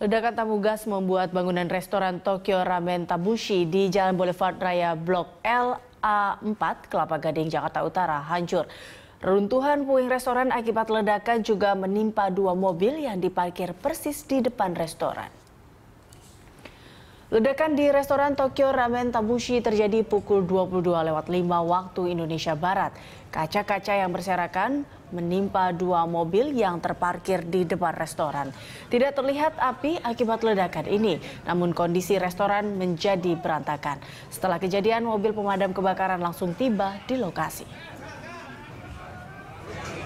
Ledakan tamu gas membuat bangunan restoran Tokyo Ramen Tabushi di Jalan Boulevard Raya Blok L A4 Kelapa Gading Jakarta Utara hancur. Runtuhan puing restoran akibat ledakan juga menimpa dua mobil yang diparkir persis di depan restoran. Ledakan di restoran Tokyo Ramen Tabushi terjadi pukul 22 lewat 5 waktu Indonesia Barat. Kaca-kaca yang berserakan menimpa dua mobil yang terparkir di depan restoran. Tidak terlihat api akibat ledakan ini, namun kondisi restoran menjadi berantakan. Setelah kejadian, mobil pemadam kebakaran langsung tiba di lokasi.